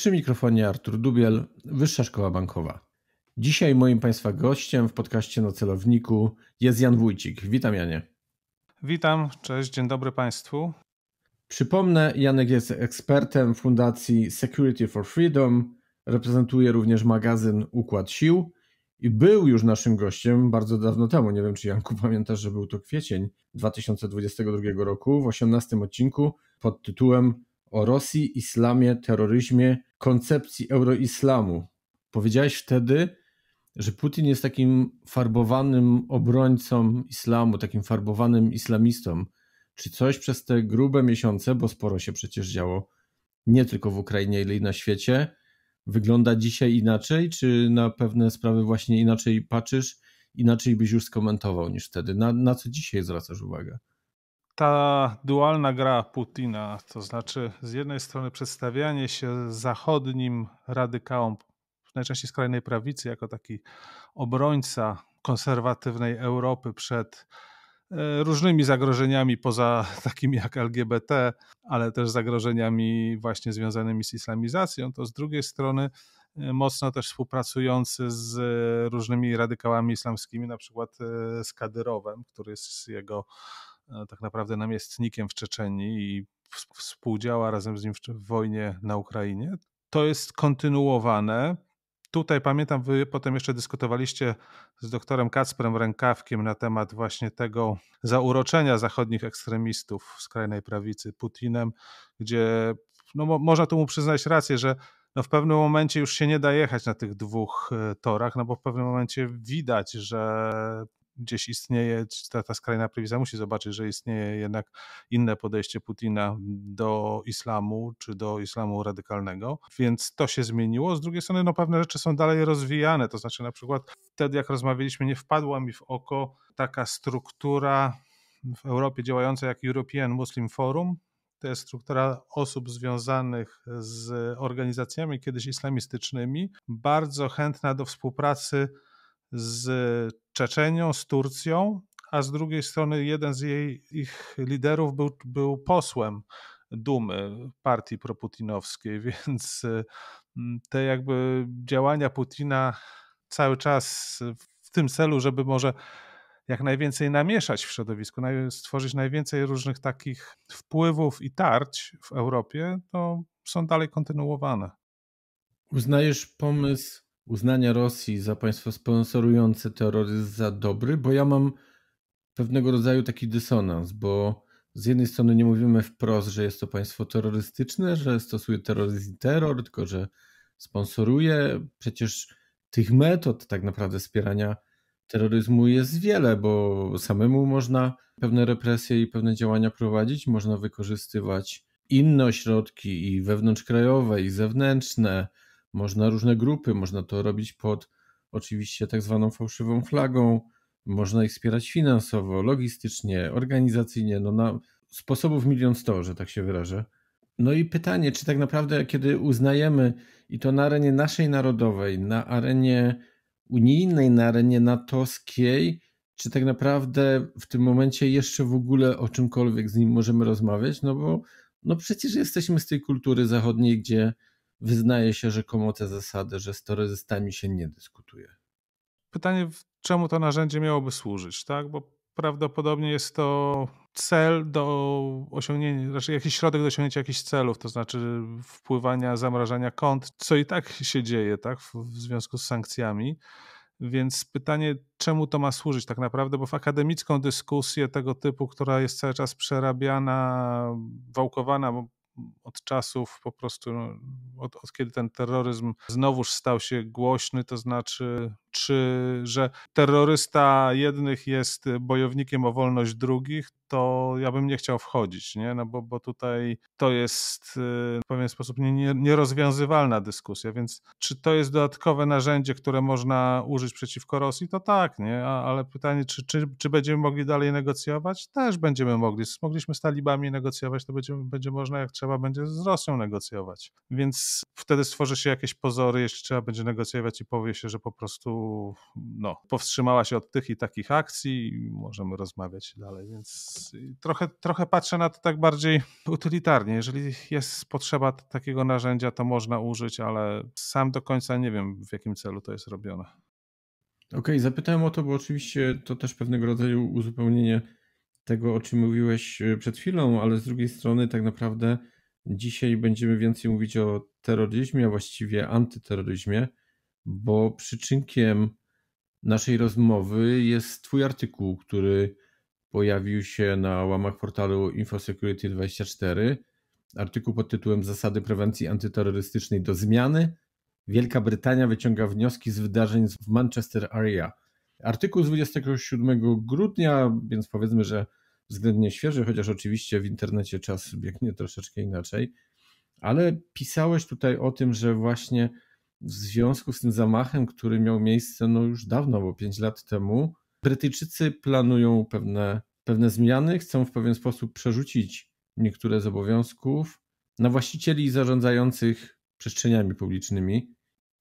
Przy mikrofonie Artur Dubiel, Wyższa Szkoła Bankowa. Dzisiaj moim Państwa gościem w podcaście na celowniku jest Jan Wójcik. Witam Janie. Witam, cześć, dzień dobry Państwu. Przypomnę, Janek jest ekspertem Fundacji Security for Freedom, reprezentuje również magazyn Układ Sił i był już naszym gościem bardzo dawno temu. Nie wiem, czy Janku pamiętasz, że był to kwiecień 2022 roku w 18 odcinku pod tytułem o Rosji, islamie, terroryzmie, koncepcji euroislamu. Powiedziałeś wtedy, że Putin jest takim farbowanym obrońcą islamu, takim farbowanym islamistą. Czy coś przez te grube miesiące, bo sporo się przecież działo nie tylko w Ukrainie, ale i na świecie, wygląda dzisiaj inaczej? Czy na pewne sprawy właśnie inaczej patrzysz, inaczej byś już skomentował niż wtedy? Na, na co dzisiaj zwracasz uwagę? ta dualna gra Putina, to znaczy z jednej strony przedstawianie się zachodnim radykałom, najczęściej skrajnej prawicy, jako taki obrońca konserwatywnej Europy przed e, różnymi zagrożeniami poza takimi jak LGBT, ale też zagrożeniami właśnie związanymi z islamizacją, to z drugiej strony e, mocno też współpracujący z e, różnymi radykałami islamskimi, na przykład z Kadyrowem, który jest jego E, tak naprawdę namiestnikiem w Czeczenii i współdziała razem z nim w wojnie na Ukrainie. To jest kontynuowane. Tutaj pamiętam, wy potem jeszcze dyskutowaliście z doktorem Kacprem Rękawkiem na temat właśnie tego zauroczenia zachodnich ekstremistów skrajnej prawicy Putinem, gdzie no, mo można tu mu przyznać rację, że no, w pewnym momencie już się nie da jechać na tych dwóch e, torach, no bo w pewnym momencie widać, że gdzieś istnieje, ta, ta skrajna prawica musi zobaczyć, że istnieje jednak inne podejście Putina do islamu czy do islamu radykalnego, więc to się zmieniło. Z drugiej strony, no pewne rzeczy są dalej rozwijane, to znaczy na przykład wtedy, jak rozmawialiśmy, nie wpadła mi w oko taka struktura w Europie działająca jak European Muslim Forum, to jest struktura osób związanych z organizacjami kiedyś islamistycznymi, bardzo chętna do współpracy z Czeczenią, z Turcją, a z drugiej strony jeden z jej, ich liderów był, był posłem Dumy partii proputinowskiej, więc mm, te jakby działania Putina cały czas w tym celu, żeby może jak najwięcej namieszać w środowisku, stworzyć najwięcej różnych takich wpływów i tarć w Europie, to są dalej kontynuowane. Uznajesz pomysł uznania Rosji za państwo sponsorujące terroryzm za dobry, bo ja mam pewnego rodzaju taki dysonans, bo z jednej strony nie mówimy wprost, że jest to państwo terrorystyczne, że stosuje terroryzm i terror, tylko że sponsoruje. Przecież tych metod tak naprawdę wspierania terroryzmu jest wiele, bo samemu można pewne represje i pewne działania prowadzić, można wykorzystywać inne ośrodki i wewnątrzkrajowe, i zewnętrzne, można różne grupy, można to robić pod oczywiście tak zwaną fałszywą flagą, można ich wspierać finansowo, logistycznie, organizacyjnie, no na sposobów milion sto, że tak się wyrażę. No i pytanie, czy tak naprawdę kiedy uznajemy i to na arenie naszej narodowej, na arenie unijnej, na arenie natowskiej, czy tak naprawdę w tym momencie jeszcze w ogóle o czymkolwiek z nim możemy rozmawiać, no bo no przecież jesteśmy z tej kultury zachodniej, gdzie wyznaje się rzekomo tę zasadę, że z terrorystami się nie dyskutuje. Pytanie, czemu to narzędzie miałoby służyć, tak? Bo prawdopodobnie jest to cel do osiągnięcia, raczej znaczy jakiś środek do osiągnięcia jakichś celów, to znaczy wpływania, zamrażania kont, co i tak się dzieje, tak, w, w związku z sankcjami. Więc pytanie, czemu to ma służyć tak naprawdę, bo w akademicką dyskusję tego typu, która jest cały czas przerabiana, wałkowana, od czasów po prostu, no, od, od kiedy ten terroryzm znowuż stał się głośny, to znaczy czy że terrorysta jednych jest bojownikiem o wolność drugich, to ja bym nie chciał wchodzić, nie? No bo, bo tutaj to jest y, w pewien sposób nie, nierozwiązywalna dyskusja, więc czy to jest dodatkowe narzędzie, które można użyć przeciwko Rosji, to tak, nie? A, ale pytanie, czy, czy, czy będziemy mogli dalej negocjować? Też będziemy mogli. Mogliśmy z talibami negocjować, to będzie, będzie można, jak trzeba, będzie z Rosją negocjować. Więc wtedy stworzy się jakieś pozory, jeśli trzeba będzie negocjować i powie się, że po prostu no, powstrzymała się od tych i takich akcji i możemy rozmawiać dalej. Więc trochę, trochę patrzę na to tak bardziej utylitarnie. Jeżeli jest potrzeba takiego narzędzia, to można użyć, ale sam do końca nie wiem, w jakim celu to jest robione. Okej, okay, zapytałem o to, bo oczywiście to też pewnego rodzaju uzupełnienie tego, o czym mówiłeś e, przed chwilą, ale z drugiej strony tak naprawdę dzisiaj będziemy więcej mówić o terroryzmie, a właściwie antyterroryzmie, bo przyczynkiem naszej rozmowy jest Twój artykuł, który pojawił się na łamach portalu InfoSecurity24. Artykuł pod tytułem Zasady prewencji antyterrorystycznej do zmiany. Wielka Brytania wyciąga wnioski z wydarzeń w Manchester Area. Artykuł z 27 grudnia, więc powiedzmy, że względnie świeży, chociaż oczywiście w internecie czas biegnie troszeczkę inaczej. Ale pisałeś tutaj o tym, że właśnie w związku z tym zamachem, który miał miejsce no już dawno, bo 5 lat temu, Brytyjczycy planują pewne, pewne zmiany, chcą w pewien sposób przerzucić niektóre z obowiązków na właścicieli zarządzających przestrzeniami publicznymi.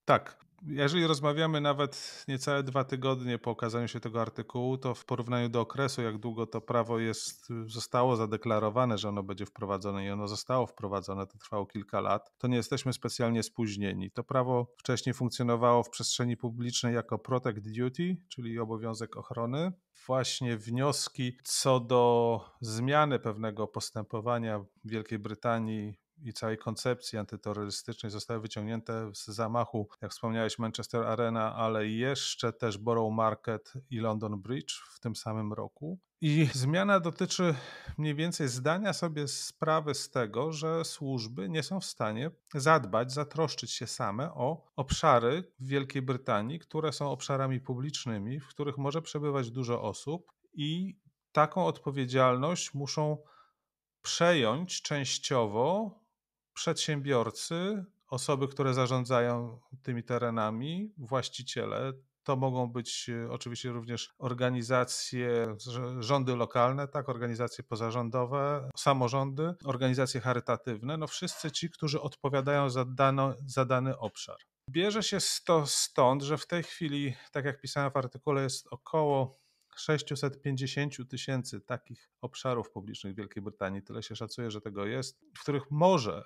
Tak, jeżeli rozmawiamy nawet niecałe dwa tygodnie po okazaniu się tego artykułu, to w porównaniu do okresu, jak długo to prawo jest, zostało zadeklarowane, że ono będzie wprowadzone i ono zostało wprowadzone, to trwało kilka lat, to nie jesteśmy specjalnie spóźnieni. To prawo wcześniej funkcjonowało w przestrzeni publicznej jako protect duty, czyli obowiązek ochrony. Właśnie wnioski co do zmiany pewnego postępowania w Wielkiej Brytanii i całej koncepcji antyterrorystycznej zostały wyciągnięte z zamachu, jak wspomniałeś, Manchester Arena, ale jeszcze też Borough Market i London Bridge w tym samym roku. I zmiana dotyczy mniej więcej zdania sobie sprawy z tego, że służby nie są w stanie zadbać, zatroszczyć się same o obszary w Wielkiej Brytanii, które są obszarami publicznymi, w których może przebywać dużo osób i taką odpowiedzialność muszą przejąć częściowo przedsiębiorcy, osoby, które zarządzają tymi terenami, właściciele, to mogą być e, oczywiście również organizacje, rządy lokalne, tak, organizacje pozarządowe, samorządy, organizacje charytatywne, no wszyscy ci, którzy odpowiadają za, dano, za dany obszar. Bierze się to stąd, że w tej chwili, tak jak pisałem w artykule, jest około 650 tysięcy takich obszarów publicznych w Wielkiej Brytanii. Tyle się szacuje, że tego jest, w których może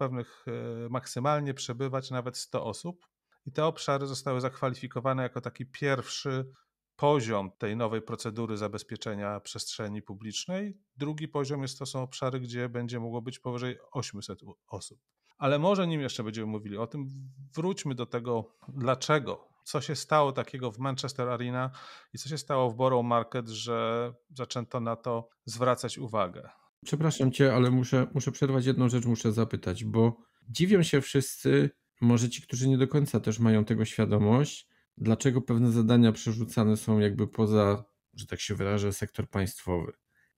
pewnych e, maksymalnie przebywać nawet 100 osób. I te obszary zostały zakwalifikowane jako taki pierwszy poziom tej nowej procedury zabezpieczenia przestrzeni publicznej. Drugi poziom jest to są obszary, gdzie będzie mogło być powyżej 800 osób. Ale może nim jeszcze będziemy mówili o tym, wróćmy do tego, dlaczego, co się stało takiego w Manchester Arena i co się stało w Borough Market, że zaczęto na to zwracać uwagę. Przepraszam cię, ale muszę, muszę przerwać jedną rzecz, muszę zapytać, bo dziwią się wszyscy, może ci, którzy nie do końca też mają tego świadomość, dlaczego pewne zadania przerzucane są jakby poza, że tak się wyrażę, sektor państwowy.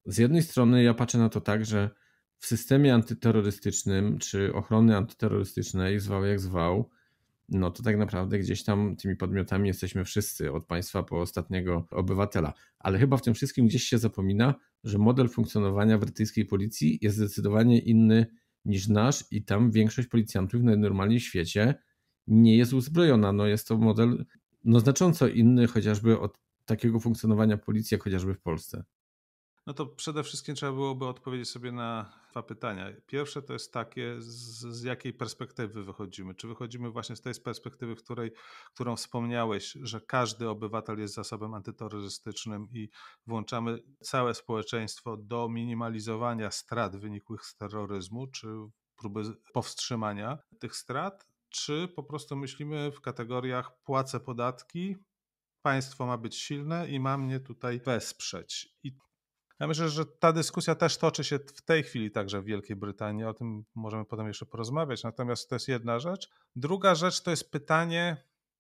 Z jednej strony ja patrzę na to tak, że w systemie antyterrorystycznym czy ochrony antyterrorystycznej, zwał jak zwał, no to tak naprawdę gdzieś tam tymi podmiotami jesteśmy wszyscy, od państwa po ostatniego obywatela. Ale chyba w tym wszystkim gdzieś się zapomina, że model funkcjonowania brytyjskiej policji jest zdecydowanie inny niż nasz i tam większość policjantów na normalnym świecie nie jest uzbrojona. No jest to model no znacząco inny chociażby od takiego funkcjonowania policji, jak chociażby w Polsce. No to przede wszystkim trzeba byłoby odpowiedzieć sobie na dwa pytania. Pierwsze to jest takie, z, z, jakiej perspektywy wychodzimy? Czy wychodzimy właśnie z tej perspektywy, której, którą wspomniałeś, że każdy obywatel jest zasobem antyterrorystycznym i włączamy całe społeczeństwo do minimalizowania strat wynikłych z terroryzmu, czy próby powstrzymania tych strat? Czy po prostu myślimy w kategoriach płacę podatki, państwo ma być silne i ma mnie tutaj wesprzeć. I ja myślę, że ta dyskusja też toczy się w tej chwili także w Wielkiej Brytanii. O tym możemy potem jeszcze porozmawiać. Natomiast to jest jedna rzecz. Druga rzecz to jest pytanie,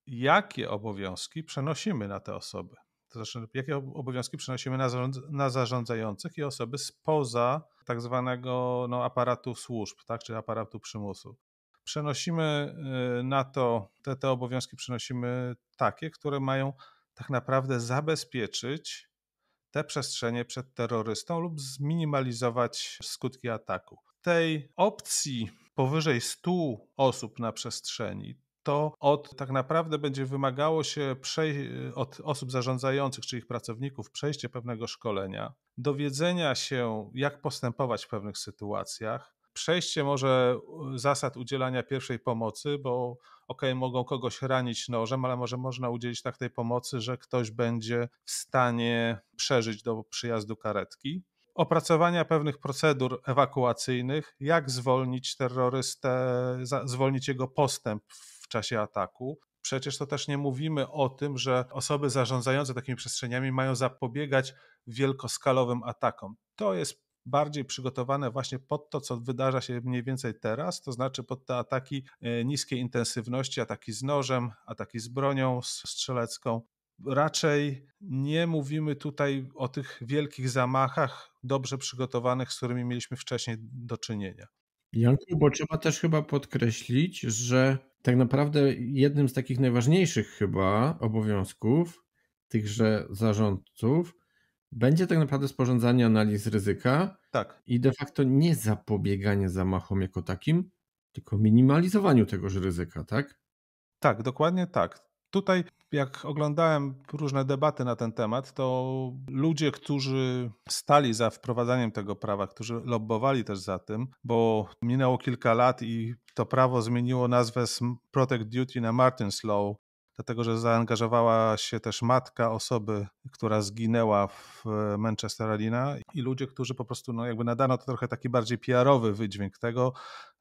jakie obowiązki przenosimy na te osoby? To znaczy, jakie obowiązki przenosimy na, na zarządzających i osoby spoza tak zwanego no, aparatu służb, tak, czy aparatu przymusu przenosimy y, na to, te, te obowiązki przenosimy takie, które mają tak naprawdę zabezpieczyć te przestrzenie przed terrorystą lub zminimalizować skutki ataku. Tej opcji powyżej 100 osób na przestrzeni to od tak naprawdę będzie wymagało się od osób zarządzających, czyli ich pracowników, przejście pewnego szkolenia, dowiedzenia się, jak postępować w pewnych sytuacjach, przejście może y, zasad udzielania pierwszej pomocy, bo ok, mogą kogoś ranić nożem, ale może można udzielić tak tej pomocy, że ktoś będzie w stanie przeżyć do przyjazdu karetki. Opracowania pewnych procedur ewakuacyjnych, jak zwolnić terrorystę, zwolnić jego postęp w czasie ataku, Przecież to też nie mówimy o tym, że osoby zarządzające takimi przestrzeniami mają zapobiegać wielkoskalowym atakom. To jest bardziej przygotowane właśnie pod to, co wydarza się mniej więcej teraz, to znaczy pod te ataki e, niskiej intensywności, ataki z nożem, ataki z bronią strzelecką. Raczej nie mówimy tutaj o tych wielkich zamachach dobrze przygotowanych, z którymi mieliśmy wcześniej do czynienia. Janku, bo trzeba też chyba podkreślić, że tak naprawdę jednym z takich najważniejszych chyba obowiązków tychże zarządców będzie tak naprawdę sporządzanie analiz ryzyka tak. i de facto nie zapobieganie zamachom jako takim, tylko minimalizowaniu tegoż ryzyka, tak? Tak, dokładnie tak. Tutaj, jak oglądałem różne debaty na ten temat, to ludzie, którzy stali za wprowadzaniem tego prawa, którzy lobbowali też za tym, bo minęło kilka lat i to prawo zmieniło nazwę z Protect Duty na Martin's Law dlatego że zaangażowała się też matka osoby, która zginęła w e, Manchester Arena i ludzie, którzy po prostu, no jakby nadano to trochę taki bardziej PR-owy wydźwięk tego,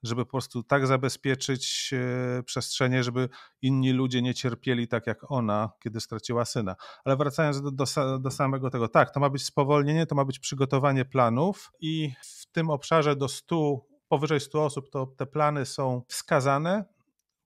żeby po prostu tak zabezpieczyć e, przestrzenie, żeby inni ludzie nie cierpieli tak jak ona, kiedy straciła syna. Ale wracając do, do, do samego tego, tak, to ma być spowolnienie, to ma być przygotowanie planów i w tym obszarze do 100 powyżej 100 osób, to te plany są wskazane,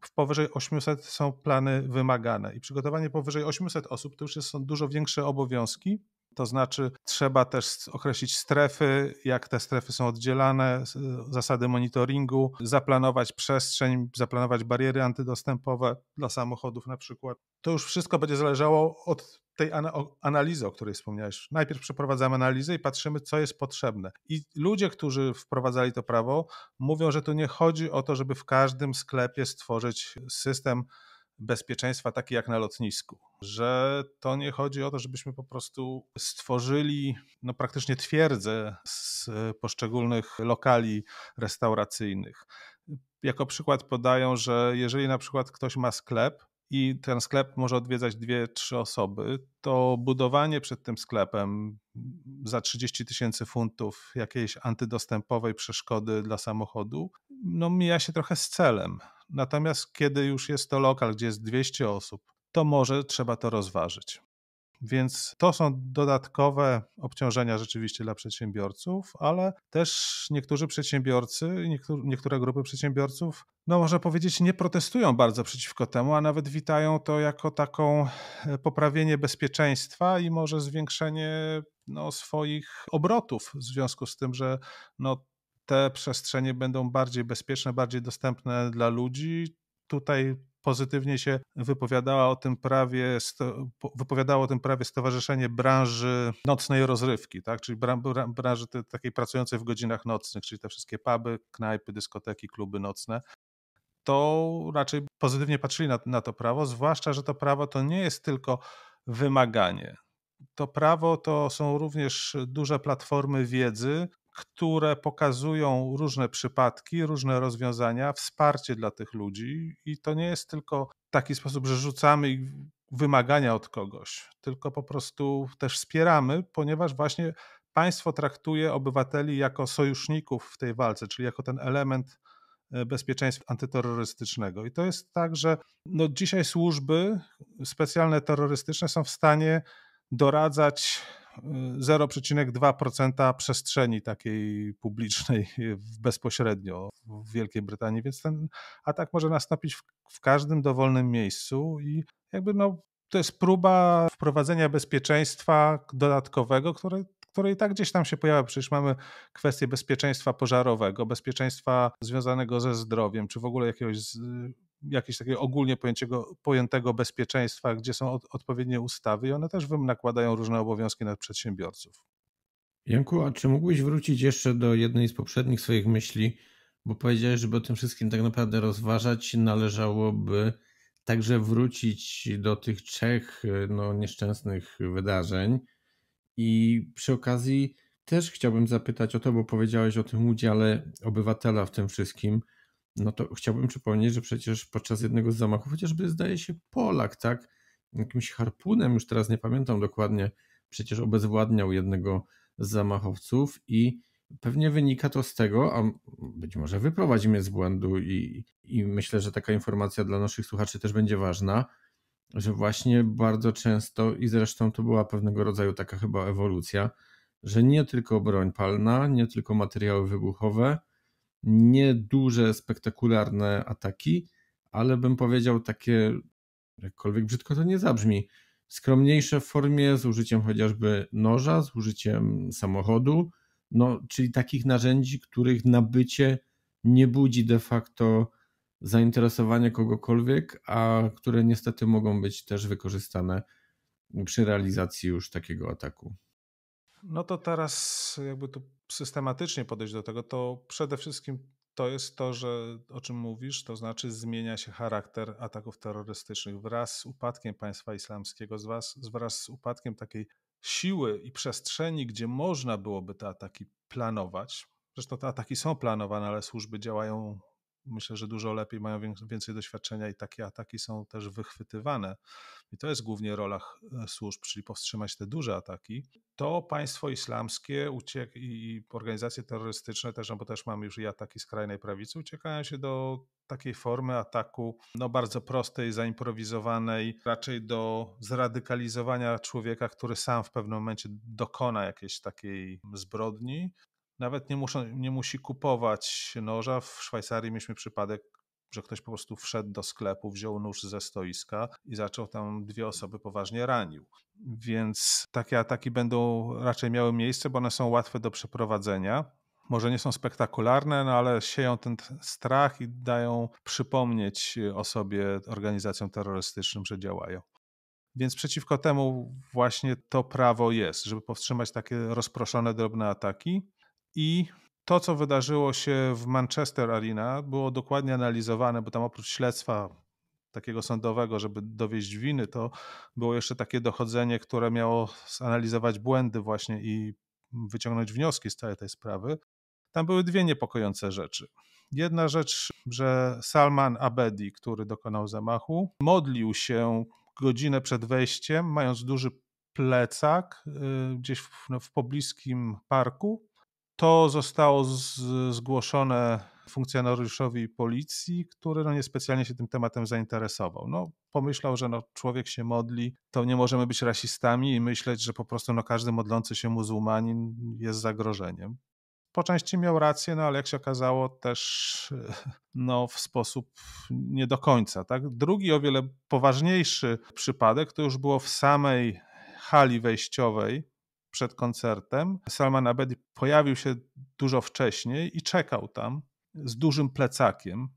w powyżej 800 są plany wymagane i przygotowanie powyżej 800 osób to już jest, są dużo większe obowiązki. To znaczy, trzeba też określić strefy, jak te strefy są oddzielane, zasady monitoringu, zaplanować przestrzeń, zaplanować bariery antydostępowe dla samochodów na przykład. To już wszystko będzie zależało od tej analizy, o której wspomniałeś. Najpierw przeprowadzamy analizę i patrzymy, co jest potrzebne. I ludzie, którzy wprowadzali to prawo, mówią, że tu nie chodzi o to, żeby w każdym sklepie stworzyć system bezpieczeństwa taki jak na lotnisku, że to nie chodzi o to, żebyśmy po prostu stworzyli no, praktycznie twierdzę z poszczególnych lokali restauracyjnych. Jako przykład podają, że jeżeli na przykład ktoś ma sklep, i ten sklep może odwiedzać dwie, trzy osoby, to budowanie przed tym sklepem za 30 tysięcy funtów jakiejś antydostępowej przeszkody dla samochodu, no mija się trochę z celem. Natomiast kiedy już jest to lokal, gdzie jest 200 osób, to może trzeba to rozważyć. Więc to są dodatkowe obciążenia rzeczywiście dla przedsiębiorców, ale też niektórzy przedsiębiorcy, niektóre grupy przedsiębiorców, no można powiedzieć, nie protestują bardzo przeciwko temu, a nawet witają to jako taką e, poprawienie bezpieczeństwa i może zwiększenie no, swoich obrotów w związku z tym, że no, te przestrzenie będą bardziej bezpieczne, bardziej dostępne dla ludzi. Tutaj pozytywnie się wypowiadała o tym prawie, wypowiadało o tym prawie Stowarzyszenie Branży Nocnej Rozrywki, tak? czyli branży te, takiej pracującej w godzinach nocnych, czyli te wszystkie puby, knajpy, dyskoteki, kluby nocne to raczej pozytywnie patrzyli na, na, to prawo, zwłaszcza, że to prawo to nie jest tylko wymaganie. To prawo to są również duże platformy wiedzy, które pokazują różne przypadki, różne rozwiązania, wsparcie dla tych ludzi i to nie jest tylko taki sposób, że rzucamy wymagania od kogoś, tylko po prostu też wspieramy, ponieważ właśnie państwo traktuje obywateli jako sojuszników w tej walce, czyli jako ten element e, bezpieczeństwa antyterrorystycznego. I to jest tak, że no dzisiaj służby specjalne terrorystyczne są w stanie doradzać 0,2% przestrzeni takiej publicznej bezpośrednio w Wielkiej Brytanii, więc ten atak może nastąpić w, w każdym dowolnym miejscu i jakby no, to jest próba wprowadzenia bezpieczeństwa dodatkowego, które które i tak gdzieś tam się pojawia. Przecież mamy kwestię bezpieczeństwa pożarowego, bezpieczeństwa związanego ze zdrowiem, czy w ogóle jakiegoś jakieś takiego ogólnie pojęciego, pojętego bezpieczeństwa, gdzie są od, odpowiednie ustawy i one też nakładają różne obowiązki na przedsiębiorców. Janku, a czy mógłbyś wrócić jeszcze do jednej z poprzednich swoich myśli, bo powiedziałeś, żeby o tym wszystkim tak naprawdę rozważać, należałoby także wrócić do tych trzech no, nieszczęsnych wydarzeń. I przy okazji też chciałbym zapytać o to, bo powiedziałeś o tym udziale obywatela w tym wszystkim no to chciałbym przypomnieć, że przecież podczas jednego z zamachów, chociażby zdaje się Polak, tak, jakimś harpunem, już teraz nie pamiętam dokładnie, przecież obezwładniał jednego z zamachowców i pewnie wynika to z tego, a być może wyprowadzi mnie z błędu i, i myślę, że taka informacja dla naszych słuchaczy też będzie ważna, że właśnie bardzo często i zresztą to była pewnego rodzaju taka chyba ewolucja, że nie tylko broń palna, nie tylko materiały wybuchowe, nieduże, spektakularne ataki, ale bym powiedział takie, jakkolwiek brzydko to nie zabrzmi, skromniejsze w formie z użyciem chociażby noża, z użyciem samochodu, no, czyli takich narzędzi, których nabycie nie budzi de facto zainteresowania kogokolwiek, a które niestety mogą być też wykorzystane przy realizacji już takiego ataku. No to teraz jakby tu systematycznie podejść do tego, to przede wszystkim to jest to, że o czym mówisz, to znaczy zmienia się charakter ataków terrorystycznych wraz z upadkiem państwa islamskiego, wraz, wraz z upadkiem takiej siły i przestrzeni, gdzie można byłoby te ataki planować. Zresztą te ataki są planowane, ale służby działają myślę, że dużo lepiej, mają więcej doświadczenia i takie ataki są też wychwytywane. I to jest głównie rola e, służb, czyli powstrzymać te duże ataki. To państwo islamskie uciek i organizacje terrorystyczne też, no bo też mamy już i ataki skrajnej prawicy, uciekają się do takiej formy ataku, no bardzo prostej, zaimprowizowanej, raczej do zradykalizowania człowieka, który sam w pewnym momencie dokona jakiejś takiej zbrodni, nawet nie, muszą, nie musi kupować noża. W Szwajcarii mieliśmy przypadek, że ktoś po prostu wszedł do sklepu, wziął nóż ze stoiska i zaczął tam dwie osoby poważnie ranił. Więc takie ataki będą raczej miały miejsce, bo one są łatwe do przeprowadzenia. Może nie są spektakularne, no ale sieją ten strach i dają przypomnieć y, o sobie organizacjom terrorystycznym, że działają. Więc przeciwko temu właśnie to prawo jest, żeby powstrzymać takie rozproszone, drobne ataki. I to, co wydarzyło się w Manchester Arena, było dokładnie analizowane, bo tam oprócz śledztwa takiego sądowego, żeby dowieść winy, to było jeszcze takie dochodzenie, które miało zanalizować błędy właśnie i wyciągnąć wnioski z całej tej sprawy. Tam były dwie niepokojące rzeczy. Jedna rzecz, że Salman Abedi, który dokonał zamachu, modlił się godzinę przed wejściem, mając duży plecak y, gdzieś w, no, w pobliskim parku to zostało z, zgłoszone funkcjonariuszowi policji, który no niespecjalnie się tym tematem zainteresował. No, pomyślał, że no, człowiek się modli, to nie możemy być rasistami i myśleć, że po prostu no, każdy modlący się muzułmanin jest zagrożeniem. Po części miał rację, no ale jak się okazało, też no, w sposób nie do końca. Tak? Drugi, o wiele poważniejszy przypadek to już było w samej hali wejściowej przed koncertem. Salman Abedi pojawił się dużo wcześniej i czekał tam z dużym plecakiem.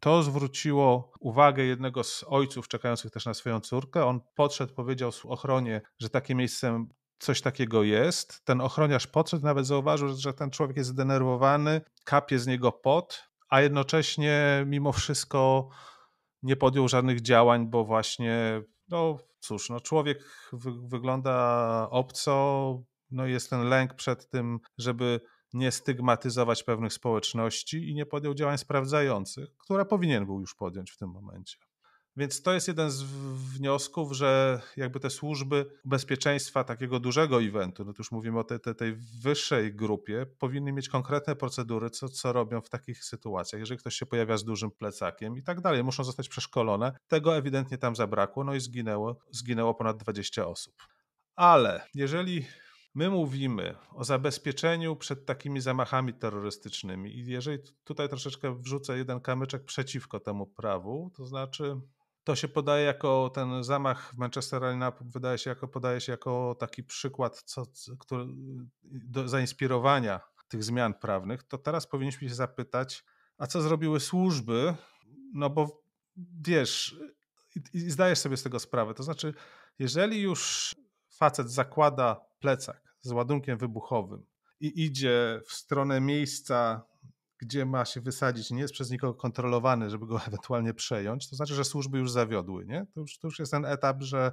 To zwróciło uwagę jednego z ojców czekających też na swoją córkę. On podszedł, powiedział ochronie, że takie miejsce coś takiego jest. Ten ochroniarz podszedł, nawet zauważył, że ten człowiek jest zdenerwowany, kapie z niego pot, a jednocześnie mimo wszystko nie podjął żadnych działań, bo właśnie, no cóż, no człowiek wy wygląda obco, no jest ten lęk przed tym, żeby nie stygmatyzować pewnych społeczności i nie podjął działań sprawdzających, które powinien był już podjąć w tym momencie. Więc to jest jeden z wniosków, że jakby te służby bezpieczeństwa takiego dużego eventu, no to już mówimy o te, te, tej wyższej grupie, powinny mieć konkretne procedury, co, co robią w takich sytuacjach. Jeżeli ktoś się pojawia z dużym plecakiem i tak dalej, muszą zostać przeszkolone. Tego ewidentnie tam zabrakło, no i zginęło, zginęło ponad 20 osób. Ale jeżeli My mówimy o zabezpieczeniu przed takimi zamachami terrorystycznymi i jeżeli tutaj troszeczkę wrzucę jeden kamyczek przeciwko temu prawu, to znaczy to się podaje jako ten zamach w Manchester Arena wydaje się jako podaje się jako taki przykład co, do zainspirowania tych zmian prawnych, to teraz powinniśmy się zapytać, a co zrobiły służby? No bo wiesz, i, i zdajesz sobie z tego sprawę. To znaczy, jeżeli już facet zakłada plecak z ładunkiem wybuchowym i idzie w stronę miejsca, gdzie ma się wysadzić, nie jest przez nikogo kontrolowany, żeby go ewentualnie przejąć, to znaczy, że służby już zawiodły. Nie? To, już, to już jest ten etap, że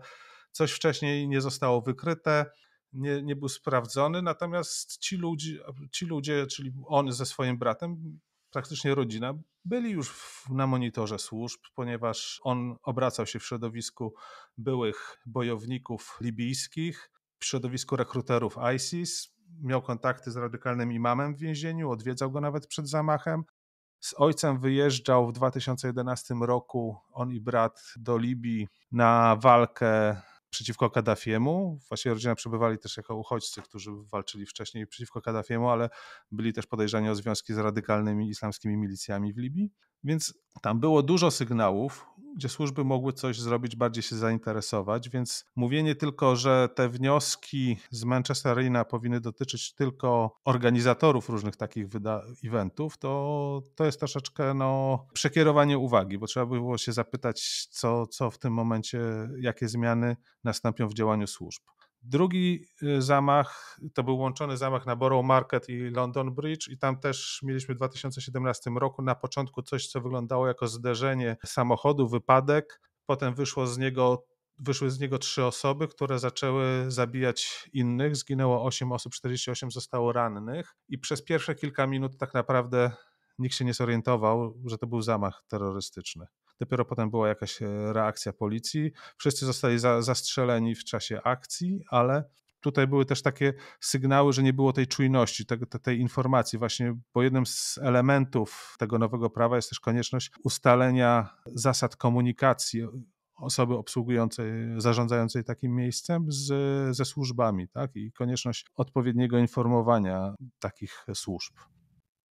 coś wcześniej nie zostało wykryte, nie, nie był sprawdzony, natomiast ci, ludzie, ci ludzie, czyli on ze swoim bratem, praktycznie rodzina, byli już w, na monitorze służb, ponieważ on obracał się w środowisku byłych bojowników libijskich, w środowisku rekruterów ISIS, miał kontakty z radykalnym imamem w więzieniu, odwiedzał go nawet przed zamachem. Z ojcem wyjeżdżał w 2011 roku on i brat do Libii na walkę przeciwko Kaddafiemu. Właśnie rodzina przebywali też jako uchodźcy, którzy walczyli wcześniej przeciwko Kaddafiemu, ale byli też podejrzani o związki z radykalnymi islamskimi milicjami w Libii. Więc tam było dużo sygnałów, gdzie służby mogły coś zrobić, bardziej się zainteresować, więc mówienie tylko, że te wnioski z Manchester Arena powinny dotyczyć tylko organizatorów różnych takich eventów, to, to jest troszeczkę no, przekierowanie uwagi, bo trzeba by było się zapytać, co, co w tym momencie, jakie zmiany nastąpią w działaniu służb. Drugi y, zamach to był łączony zamach na Borough Market i London Bridge, i tam też mieliśmy w 2017 roku na początku coś, co wyglądało jako zderzenie samochodu, wypadek. Potem wyszło z niego, wyszły z niego trzy osoby, które zaczęły zabijać innych. Zginęło 8 osób, 48 zostało rannych, i przez pierwsze kilka minut tak naprawdę nikt się nie zorientował, że to był zamach terrorystyczny. Dopiero potem była jakaś e, reakcja policji. Wszyscy zostali za, zastrzeleni w czasie akcji, ale tutaj były też takie sygnały, że nie było tej czujności, te, te, tej informacji, właśnie, bo jednym z elementów tego nowego prawa jest też konieczność ustalenia zasad komunikacji osoby obsługującej, zarządzającej takim miejscem z, ze służbami, tak? I konieczność odpowiedniego informowania takich służb.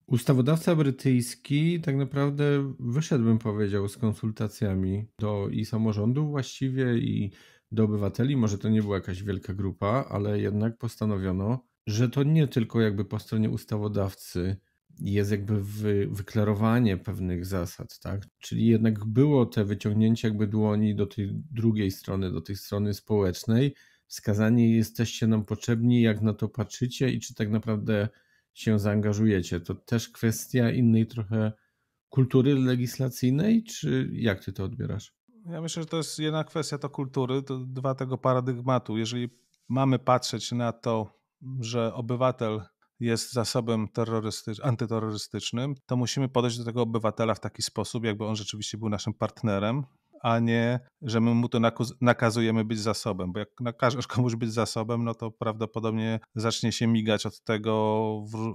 Ustawodawca brytyjski tak naprawdę wyszedł, bym powiedział, z konsultacjami do i samorządu właściwie, i do obywateli. Może to nie była jakaś wielka grupa, ale jednak postanowiono, że to nie tylko jakby po stronie ustawodawcy jest jakby wy, wyklarowanie pewnych zasad, tak? Czyli jednak było te wyciągnięcie jakby dłoni do tej drugiej strony, do tej strony społecznej. Wskazanie jesteście nam potrzebni, jak na to patrzycie i czy tak naprawdę się zaangażujecie. To też kwestia innej trochę kultury legislacyjnej, czy jak ty to odbierasz? Ja myślę, że to jest jedna kwestia to kultury, to dwa tego paradygmatu. Jeżeli mamy patrzeć na to, że obywatel jest zasobem antyterrorystycznym, to musimy podejść do tego obywatela w taki sposób, jakby on rzeczywiście był naszym partnerem, a nie, że my mu to nakazujemy być zasobem, bo jak nakażesz komuś być zasobem, no to prawdopodobnie zacznie się migać od tego, w,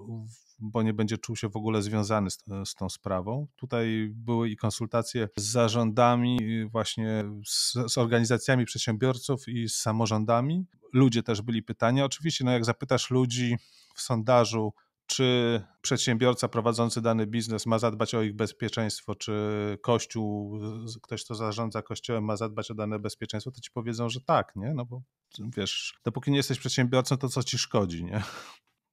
bo nie będzie czuł się w ogóle związany z, z, tą sprawą. Tutaj były i konsultacje z zarządami, właśnie z, z organizacjami przedsiębiorców i z samorządami. Ludzie też byli pytani. Oczywiście, no jak zapytasz ludzi w sondażu, czy przedsiębiorca prowadzący dany biznes ma zadbać o ich bezpieczeństwo, czy kościół, ktoś kto zarządza kościołem ma zadbać o dane bezpieczeństwo, to ci powiedzą, że tak, nie? No bo wiesz, dopóki nie jesteś przedsiębiorcą, to co ci szkodzi, nie?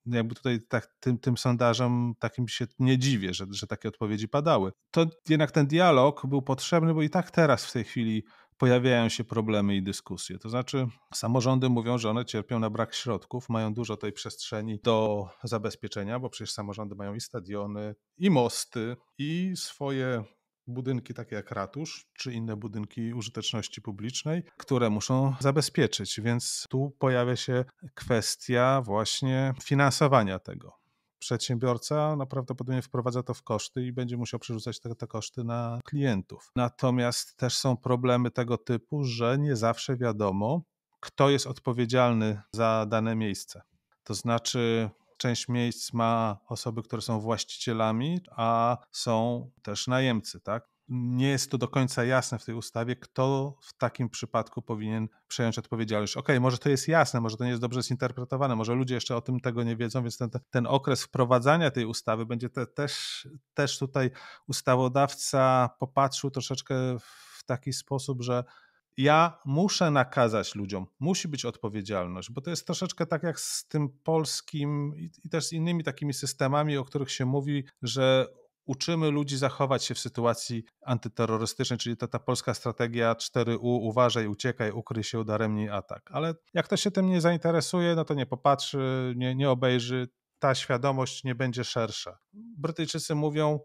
No jakby tutaj tak, tym, tym sondażom takim się nie dziwię, że, że takie odpowiedzi padały. To jednak ten dialog był potrzebny, bo i tak teraz w tej chwili pojawiają się problemy i dyskusje. To znaczy, samorządy mówią, że one cierpią na brak środków, mają dużo tej przestrzeni do zabezpieczenia, bo przecież samorządy mają i stadiony, i mosty, i swoje budynki takie jak ratusz czy inne budynki użyteczności publicznej, które muszą zabezpieczyć. Więc tu pojawia się kwestia właśnie finansowania tego przedsiębiorca no prawdopodobnie wprowadza to w koszty i będzie musiał przerzucać te, te koszty na klientów. Natomiast też są problemy tego typu, że nie zawsze wiadomo, kto jest odpowiedzialny za dane miejsce. To znaczy, część miejsc ma osoby, które są właścicielami, a są też najemcy, tak? nie jest to do końca jasne w tej ustawie, kto w takim przypadku powinien przejąć odpowiedzialność. Okej, okay, może to jest jasne, może to nie jest dobrze zinterpretowane, może ludzie jeszcze o tym tego nie wiedzą, więc ten, ten okres wprowadzania tej ustawy będzie te, też, też tutaj ustawodawca popatrzył troszeczkę w taki sposób, że ja muszę nakazać ludziom, musi być odpowiedzialność, bo to jest troszeczkę tak jak z tym polskim i też z innymi takimi systemami, o których się mówi, że uczymy ludzi zachować się w sytuacji antyterrorystycznej, czyli ta, ta polska strategia 4U, uważaj, uciekaj, ukryj się, udaremnij atak. Ale jak ktoś się tym nie zainteresuje, no to nie popatrzy, nie, nie obejrzy, ta świadomość nie będzie szersza. Brytyjczycy mówią,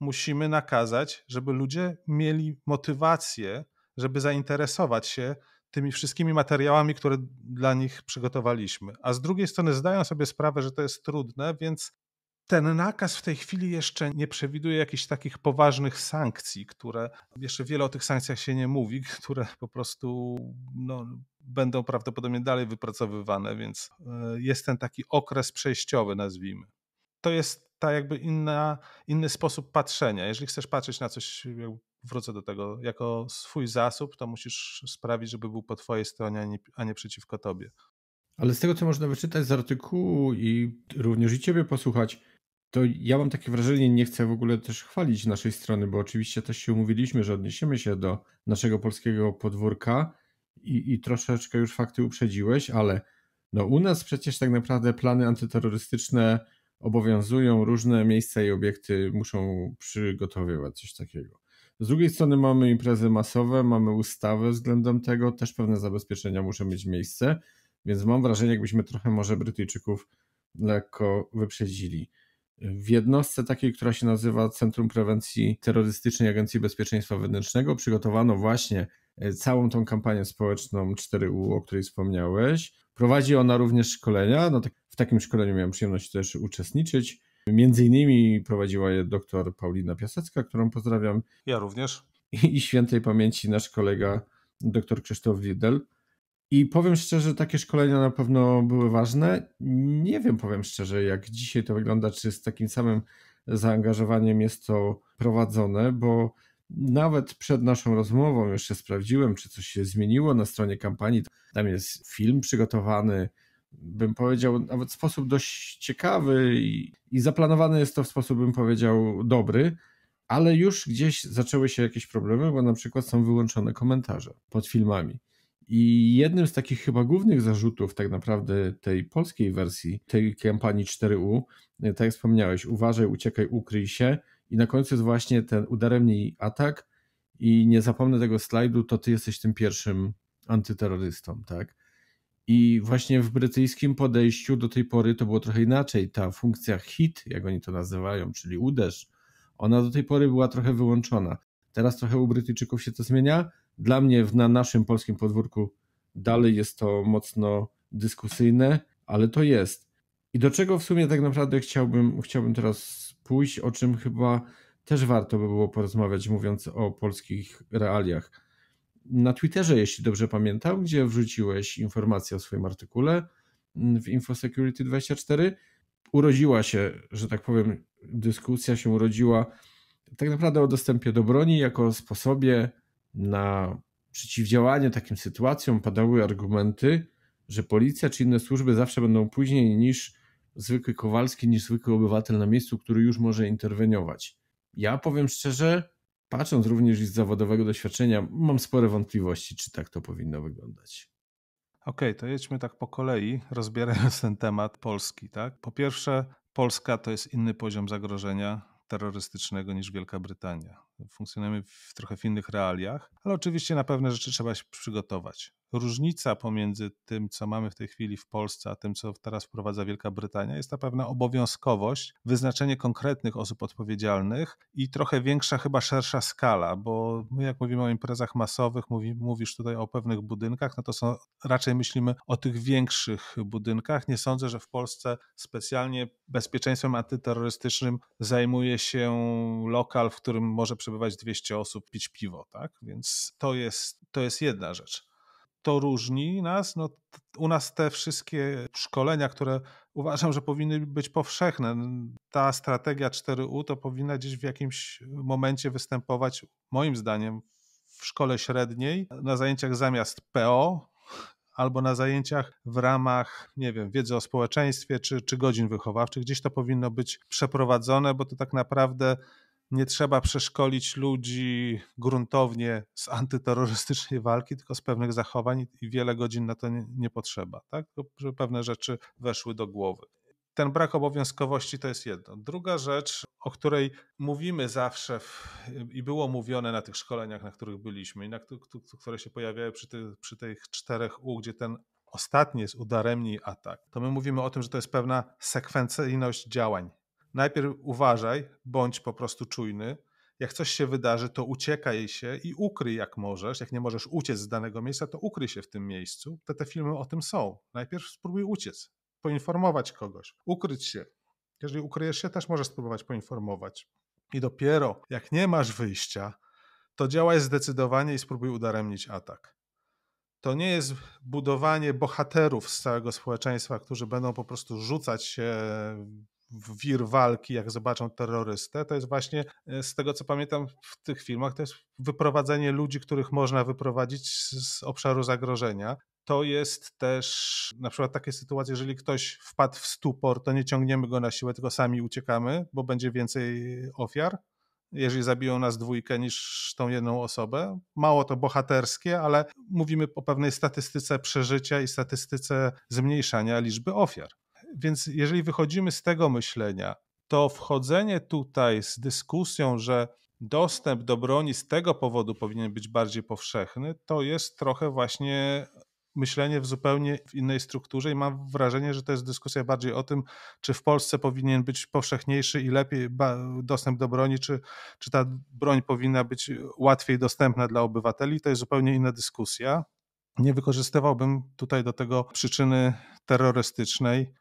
musimy nakazać, żeby ludzie mieli motywację, żeby zainteresować się tymi wszystkimi materiałami, które dla nich przygotowaliśmy. A z drugiej strony zdają sobie sprawę, że to jest trudne, więc ten nakaz w tej chwili jeszcze nie przewiduje jakichś takich poważnych sankcji, które jeszcze wiele o tych sankcjach się nie mówi, które po prostu no, będą prawdopodobnie dalej wypracowywane, więc e, jest ten taki okres przejściowy, nazwijmy. To jest ta jakby inna, inny sposób patrzenia. Jeżeli chcesz patrzeć na coś, wrócę do tego, jako swój zasób, to musisz sprawić, żeby był po twojej stronie, a nie, a nie przeciwko tobie. Ale z tego, co można wyczytać z artykułu i również i ciebie posłuchać, to ja mam takie wrażenie, nie chcę w ogóle też chwalić naszej strony, bo oczywiście też się umówiliśmy, że odniesiemy się do naszego polskiego podwórka i, i troszeczkę już fakty uprzedziłeś, ale no u nas przecież tak naprawdę plany antyterrorystyczne obowiązują, różne miejsca i obiekty muszą przygotowywać coś takiego. Z drugiej strony mamy imprezy masowe, mamy ustawę względem tego, też pewne zabezpieczenia muszą mieć miejsce, więc mam wrażenie, jakbyśmy trochę może Brytyjczyków lekko wyprzedzili. W jednostce takiej, która się nazywa Centrum Prewencji Terrorystycznej Agencji Bezpieczeństwa Wewnętrznego, przygotowano właśnie e, całą tą kampanię społeczną 4U, o której wspomniałeś. Prowadzi ona również szkolenia. No, tak, w takim szkoleniu miałem przyjemność też uczestniczyć. Między innymi prowadziła je doktor Paulina Piasecka, którą pozdrawiam. Ja również. I świętej pamięci nasz kolega dr Krzysztof Wiedel. I powiem szczerze, takie szkolenia na pewno były ważne. Nie wiem, powiem szczerze, jak dzisiaj to wygląda, czy z takim samym zaangażowaniem jest to prowadzone, bo nawet przed naszą rozmową jeszcze sprawdziłem, czy coś się zmieniło na stronie kampanii. Tam jest film przygotowany, bym powiedział, nawet w sposób dość ciekawy i, i zaplanowany jest to w sposób, bym powiedział, dobry ale już gdzieś zaczęły się jakieś problemy, bo na przykład są wyłączone komentarze pod filmami. I jednym z takich chyba głównych zarzutów tak naprawdę tej polskiej wersji, tej kampanii 4U, e, tak jak wspomniałeś, uważaj, uciekaj, ukryj się i na końcu jest właśnie ten udaremnij atak i nie zapomnę tego slajdu, to ty jesteś tym pierwszym antyterrorystą, tak? I właśnie w brytyjskim podejściu do tej pory to było trochę inaczej. Ta funkcja hit, jak oni to nazywają, czyli uderz, ona do tej pory była trochę wyłączona. Teraz trochę u Brytyjczyków się to zmienia, dla mnie na naszym polskim podwórku dalej jest to mocno dyskusyjne, ale to jest. I do czego w sumie tak naprawdę chciałbym, chciałbym teraz pójść, o czym chyba też warto by było porozmawiać, mówiąc o polskich realiach. Na Twitterze, jeśli dobrze pamiętam, gdzie wrzuciłeś informację o swoim artykule w InfoSecurity24, urodziła się, że tak powiem, dyskusja się urodziła tak naprawdę o dostępie do broni jako sposobie na przeciwdziałanie takim sytuacjom padały argumenty, że policja czy inne służby zawsze będą później niż zwykły Kowalski, niż zwykły obywatel na miejscu, który już może interweniować. Ja powiem szczerze, patrząc również z zawodowego doświadczenia, mam spore wątpliwości, czy tak to powinno wyglądać. Okej, okay, to jedźmy tak po kolei, rozbierając ten temat Polski, tak? Po pierwsze, Polska to jest inny poziom zagrożenia terrorystycznego niż Wielka Brytania. Funkcjonujemy w trochę w innych realiach, ale oczywiście na pewne rzeczy trzeba się przygotować różnica pomiędzy tym, co mamy w tej chwili w Polsce, a tym, co teraz wprowadza Wielka Brytania, jest ta pewna obowiązkowość, wyznaczenie konkretnych osób odpowiedzialnych i trochę większa, chyba szersza skala, bo my, jak mówimy o imprezach masowych, mówi, mówisz tutaj o pewnych budynkach, no to są, raczej myślimy o tych większych budynkach. Nie sądzę, że w Polsce specjalnie bezpieczeństwem antyterrorystycznym zajmuje się lokal, w którym może przebywać 200 osób, pić piwo, tak? Więc to jest, to jest jedna rzecz to różni nas. No, u nas te wszystkie szkolenia, które uważam, że powinny być powszechne, ta strategia 4U to powinna gdzieś w jakimś momencie występować, moim zdaniem, w szkole średniej, na zajęciach zamiast PO, albo na zajęciach w ramach, nie wiem, wiedzy o społeczeństwie czy, czy godzin wychowawczych. Gdzieś to powinno być przeprowadzone, bo to tak naprawdę nie trzeba przeszkolić ludzi gruntownie z antyterrorystycznej walki, tylko z pewnych zachowań i wiele godzin na to nie, nie potrzeba, tak? żeby pewne rzeczy weszły do głowy. Ten brak obowiązkowości to jest jedno. Druga rzecz, o której mówimy zawsze w, i było mówione na tych szkoleniach, na których byliśmy i na, które się pojawiały przy, ty, przy tych czterech U, gdzie ten ostatni jest udaremni atak, to my mówimy o tym, że to jest pewna sekwencyjność działań najpierw uważaj, bądź po prostu czujny. Jak coś się wydarzy, to uciekaj się i ukryj jak możesz. Jak nie możesz uciec z danego miejsca, to ukryj się w tym miejscu. Te, te filmy o tym są. Najpierw spróbuj uciec, poinformować kogoś, ukryć się. Jeżeli ukryjesz się, też możesz spróbować poinformować. I dopiero jak nie masz wyjścia, to działaj zdecydowanie i spróbuj udaremnić atak. To nie jest budowanie bohaterów z całego społeczeństwa, którzy będą po prostu rzucać się wir walki, jak zobaczą terrorystę, to jest właśnie, e, z tego co pamiętam w tych filmach, to jest wyprowadzenie ludzi, których można wyprowadzić z obszaru zagrożenia. To jest też na przykład takie sytuacje, jeżeli ktoś wpadł w stupor, to nie ciągniemy go na siłę, tylko sami uciekamy, bo będzie więcej ofiar jeżeli zabiją nas dwójkę niż tą jedną osobę. Mało to bohaterskie, ale mówimy o pewnej statystyce przeżycia i statystyce zmniejszania liczby ofiar. Więc jeżeli wychodzimy z tego myślenia, to wchodzenie tutaj z dyskusją, że dostęp do broni z tego powodu powinien być bardziej powszechny, to jest trochę właśnie myślenie w zupełnie innej strukturze i mam wrażenie, że to jest dyskusja bardziej o tym, czy w Polsce powinien być powszechniejszy i lepiej dostęp do broni, czy, czy ta broń powinna być łatwiej dostępna dla obywateli. To jest zupełnie inna dyskusja. Nie wykorzystywałbym tutaj do tego przyczyny terrorystycznej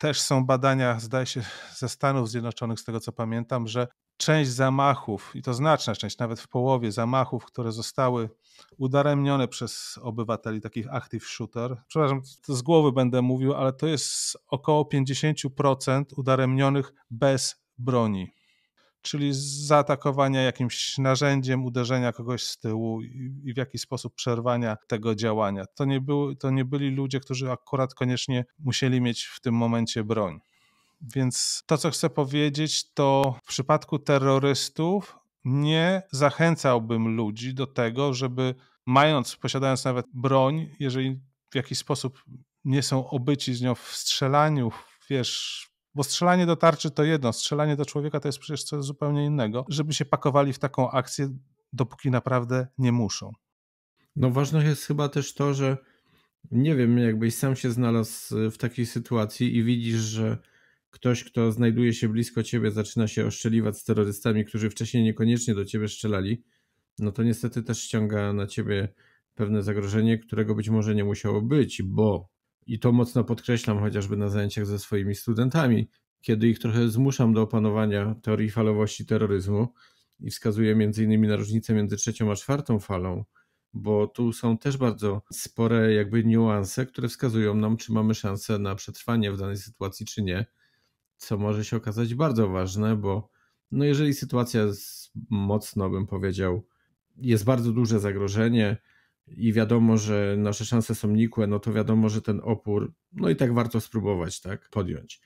też są badania, zdaje się, ze Stanów Zjednoczonych, z tego co pamiętam, że część zamachów, i to znaczna część, nawet w połowie zamachów, które zostały udaremnione przez obywateli, takich active shooter, przepraszam, z głowy będę mówił, ale to jest około 50% udaremnionych bez broni czyli zaatakowania jakimś narzędziem, uderzenia kogoś z tyłu i, w jakiś sposób przerwania tego działania. To nie, były, to nie byli ludzie, którzy akurat koniecznie musieli mieć w tym momencie broń. Więc to, co chcę powiedzieć, to w przypadku terrorystów nie zachęcałbym ludzi do tego, żeby mając, posiadając nawet broń, jeżeli w jakiś sposób nie są obyci z nią w strzelaniu, wiesz, bo strzelanie do tarczy to jedno, strzelanie do człowieka to jest przecież coś zupełnie innego, żeby się pakowali w taką akcję, dopóki naprawdę nie muszą. No ważne jest chyba też to, że nie wiem, jakbyś sam się znalazł e, w takiej sytuacji i widzisz, że ktoś, kto znajduje się blisko ciebie, zaczyna się oszczeliwać z terrorystami, którzy wcześniej niekoniecznie do ciebie strzelali, no to niestety też ściąga na ciebie pewne zagrożenie, którego być może nie musiało być, bo i to mocno podkreślam chociażby na zajęciach ze swoimi studentami, kiedy ich trochę zmuszam do opanowania teorii falowości terroryzmu i wskazuję między innymi na różnicę między trzecią a czwartą falą, bo tu są też bardzo spore jakby niuanse, które wskazują nam, czy mamy szansę na przetrwanie w danej sytuacji, czy nie, co może się okazać bardzo ważne, bo no jeżeli sytuacja jest mocno, bym powiedział, jest bardzo duże zagrożenie, i wiadomo, że nasze szanse są nikłe, no to wiadomo, że ten opór, no i tak warto spróbować, tak, podjąć.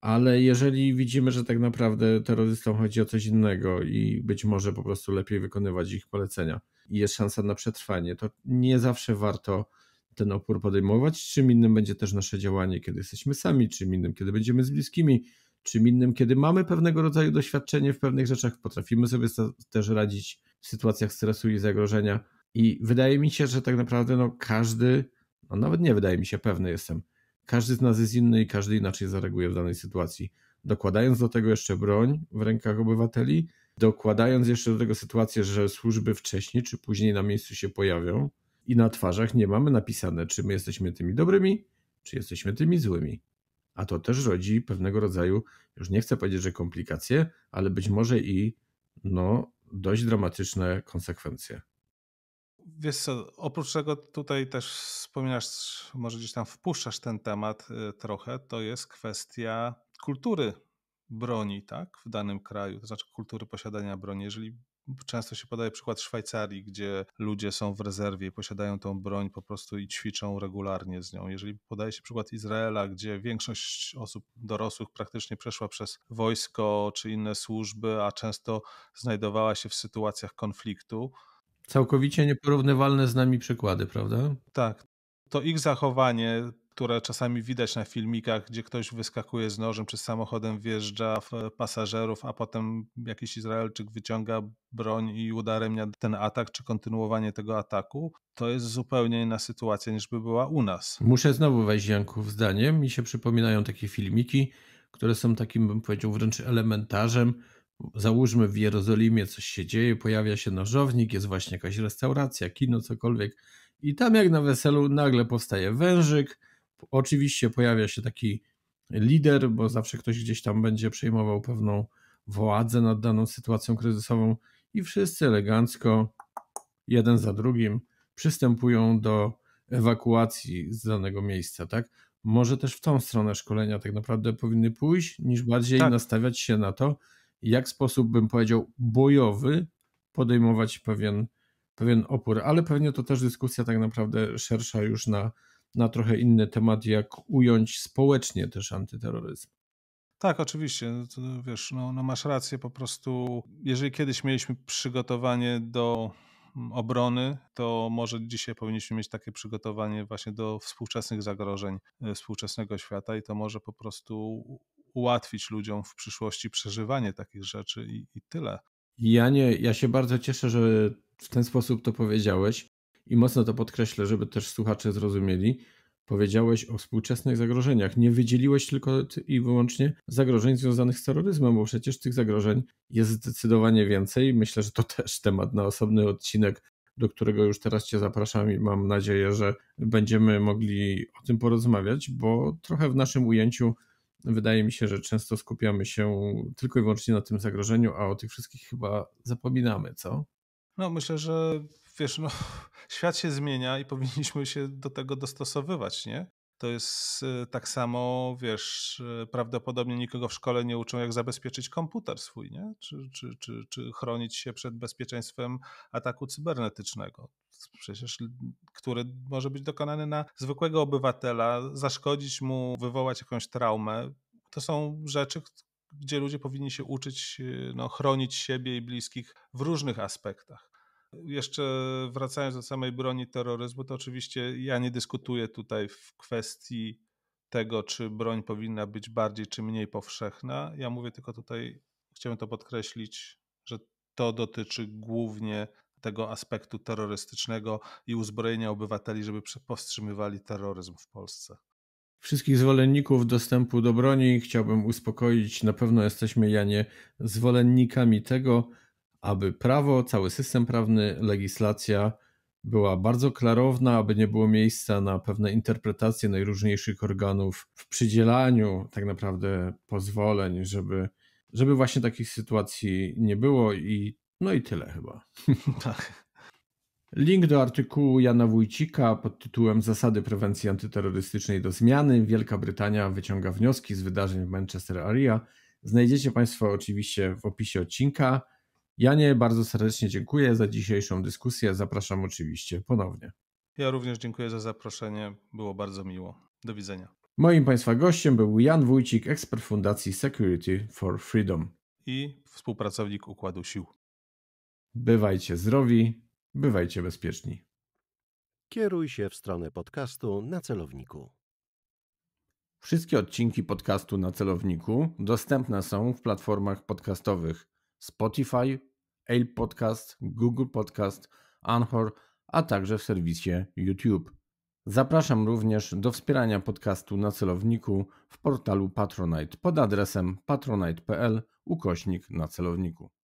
Ale jeżeli widzimy, że tak naprawdę terrorystom chodzi o coś innego i być może po prostu lepiej wykonywać ich polecenia i jest szansa na przetrwanie, to nie zawsze warto ten opór podejmować. Czym innym będzie też nasze działanie, kiedy jesteśmy sami, czym innym, kiedy będziemy z bliskimi, czym innym, kiedy mamy pewnego rodzaju doświadczenie w pewnych rzeczach, potrafimy sobie też radzić w sytuacjach stresu i zagrożenia i wydaje mi się, że tak naprawdę no, każdy, no, nawet nie wydaje mi się, pewny jestem, każdy z nas jest inny i każdy inaczej zareaguje w danej sytuacji. Dokładając do tego jeszcze broń w rękach obywateli, dokładając jeszcze do tego sytuację, że służby wcześniej czy później na miejscu się pojawią i na twarzach nie mamy napisane, czy my jesteśmy tymi dobrymi, czy jesteśmy tymi złymi. A to też rodzi pewnego rodzaju, już nie chcę powiedzieć, że komplikacje, ale być może i no, dość dramatyczne konsekwencje. Wiesz co, oprócz tego tutaj też wspominasz, może gdzieś tam wpuszczasz ten temat y, trochę, to jest kwestia kultury broni, tak, w danym kraju, to znaczy kultury posiadania broni. Jeżeli często się podaje przykład Szwajcarii, gdzie ludzie są w rezerwie i posiadają tą broń po prostu i ćwiczą regularnie z nią. Jeżeli podaje się przykład Izraela, gdzie większość osób dorosłych praktycznie przeszła przez wojsko czy inne służby, a często znajdowała się w sytuacjach konfliktu, Całkowicie nieporównywalne z nami przykłady, prawda? Tak. To ich zachowanie, które czasami widać na filmikach, gdzie ktoś wyskakuje z nożem czy z samochodem, wjeżdża w pasażerów, a potem jakiś Izraelczyk wyciąga broń i udaremnia ten atak, czy kontynuowanie tego ataku, to jest zupełnie inna sytuacja niż by była u nas. Muszę znowu wejść Janków zdanie. Mi się przypominają takie filmiki, które są takim, bym powiedział, wręcz elementarzem załóżmy w Jerozolimie coś się dzieje, pojawia się nożownik, jest właśnie jakaś restauracja, kino, cokolwiek i tam jak na weselu nagle powstaje wężyk, oczywiście pojawia się taki lider, bo zawsze ktoś gdzieś tam będzie przejmował pewną władzę nad daną sytuacją kryzysową i wszyscy elegancko, jeden za drugim, przystępują do ewakuacji z danego miejsca, tak? Może też w tą stronę szkolenia tak naprawdę powinny pójść, niż bardziej tak. nastawiać się na to, jak sposób, bym powiedział, bojowy podejmować pewien, pewien opór, ale pewnie to też dyskusja tak naprawdę szersza już na, na trochę inny temat, jak ująć społecznie też antyterroryzm. Tak, oczywiście. No to, no wiesz, no, no masz rację, po prostu jeżeli kiedyś mieliśmy przygotowanie do mm, obrony, to może dzisiaj powinniśmy mieć takie przygotowanie właśnie do współczesnych zagrożeń e, współczesnego świata i to może po prostu ułatwić ludziom w przyszłości przeżywanie takich rzeczy i, i tyle. Ja nie, ja się bardzo cieszę, że w ten sposób to powiedziałeś i mocno to podkreślę, żeby też słuchacze zrozumieli. Powiedziałeś o współczesnych zagrożeniach. Nie wydzieliłeś tylko i wyłącznie zagrożeń związanych z terroryzmem, bo przecież tych zagrożeń jest zdecydowanie więcej. Myślę, że to też temat na osobny odcinek, do którego już teraz Cię zapraszam i mam nadzieję, że będziemy mogli o tym porozmawiać, bo trochę w naszym ujęciu Wydaje mi się, że często skupiamy się tylko i wyłącznie na tym zagrożeniu, a o tych wszystkich chyba zapominamy, co? No, myślę, że wiesz, no, świat się zmienia i powinniśmy się do tego dostosowywać, nie? To jest y, tak samo, wiesz, y, prawdopodobnie nikogo w szkole nie uczą, jak zabezpieczyć komputer swój, nie? Czy, czy, czy, czy chronić się przed bezpieczeństwem ataku cybernetycznego przecież, który może być dokonany na zwykłego obywatela, zaszkodzić mu, wywołać jakąś traumę. To są rzeczy, gdzie ludzie powinni się uczyć y, no, chronić siebie i bliskich w różnych aspektach. Jeszcze wracając do samej broni terroryzmu, to oczywiście ja nie dyskutuję tutaj w kwestii tego, czy broń powinna być bardziej czy mniej powszechna. Ja mówię tylko tutaj, chciałem to podkreślić, że to dotyczy głównie tego aspektu terrorystycznego i uzbrojenia obywateli, żeby powstrzymywali terroryzm w Polsce. Wszystkich zwolenników dostępu do broni chciałbym uspokoić. Na pewno jesteśmy, Janie, zwolennikami tego, aby prawo, cały system prawny, legislacja była bardzo klarowna, aby nie było miejsca na pewne interpretacje najróżniejszych organów w przydzielaniu tak naprawdę pozwoleń, żeby, żeby właśnie takich sytuacji nie było i no i tyle chyba. tak. Link do artykułu Jana Wójcika pod tytułem Zasady prewencji antyterrorystycznej do zmiany. Wielka Brytania wyciąga wnioski z wydarzeń w Manchester Area. Znajdziecie Państwo oczywiście w opisie odcinka. Janie, bardzo serdecznie dziękuję za dzisiejszą dyskusję. Zapraszam oczywiście ponownie. Ja również dziękuję za zaproszenie. Było bardzo miło. Do widzenia. Moim Państwa gościem był Jan Wójcik, ekspert Fundacji Security for Freedom. I współpracownik Układu Sił. Bywajcie zdrowi, bywajcie bezpieczni. Kieruj się w stronę podcastu na celowniku. Wszystkie odcinki podcastu na celowniku dostępne są w platformach podcastowych Spotify, Apple Podcast, Google Podcast, Anchor, a także w serwisie YouTube. Zapraszam również do wspierania podcastu na celowniku w portalu Patronite pod adresem patronite.pl ukośnik na celowniku.